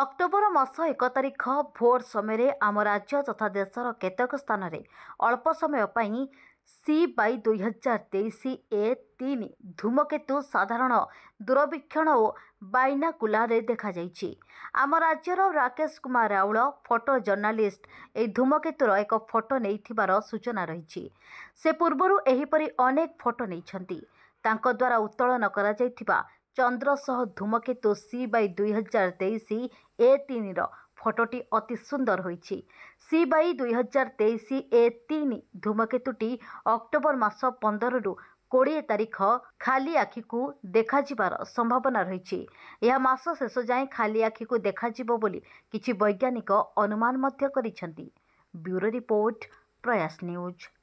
October ମାସ ଏକ ତାରିଖ ଭୋର ସମୟରେ ଆମ ରାଜ୍ୟ ତଥା ଦେଶର କେତେକ ସ୍ଥାନରେ ଅଳ୍ପ ସମୟ ପାଇଁ ସି ବାଇ ଦୁଇହଜାର ତେଇଶ ଏ ତିନି ଧୂମକେତୁ ସାଧାରଣ ଦୂରବୀକ୍ଷଣ ଓ ବାଇନାକୁଲାରେ ଦେଖାଯାଇଛି ଆମ ରାଜ୍ୟର ରାକେଶ କୁମାର ରାଉଳ ଫଟୋ ଜର୍ଣ୍ଣାଲିଷ୍ଟ ଏହି ଧୂମକେତୁର ଏକ ଫଟୋ ନେଇଥିବାର ସୂଚନା ରହିଛି ସେ ପୂର୍ବରୁ ଏହିପରି ଅନେକ ଫଟୋ ନେଇଛନ୍ତି ତାଙ୍କ ଦ୍ୱାରା ଉତ୍ତୋଳନ କରାଯାଇଥିବା ଚନ୍ଦ୍ର ସହ ଧୂମକେତୁ ସି ବାଇ ଦୁଇହଜାର ତେଇଶ ଏ ତିନିର ଫଟୋଟି ଅତି ସୁନ୍ଦର ହୋଇଛି ସି ବାଇ ଦୁଇହଜାର ତେଇଶ ଏ ତିନି ଧୂମକେତୁଟି ଅକ୍ଟୋବର ମାସ ପନ୍ଦରରୁ କୋଡ଼ିଏ ତାରିଖ ଖାଲି ଆଖିକୁ ଦେଖାଯିବାର ସମ୍ଭାବନା ରହିଛି ଏହା ମାସ ଶେଷ ଯାଏଁ ଖାଲି ଆଖିକୁ ଦେଖାଯିବ ବୋଲି କିଛି ବୈଜ୍ଞାନିକ ଅନୁମାନ ମଧ୍ୟ କରିଛନ୍ତି ବ୍ୟୁରୋ ରିପୋର୍ଟ ପ୍ରୟାସ ନ୍ୟୁଜ୍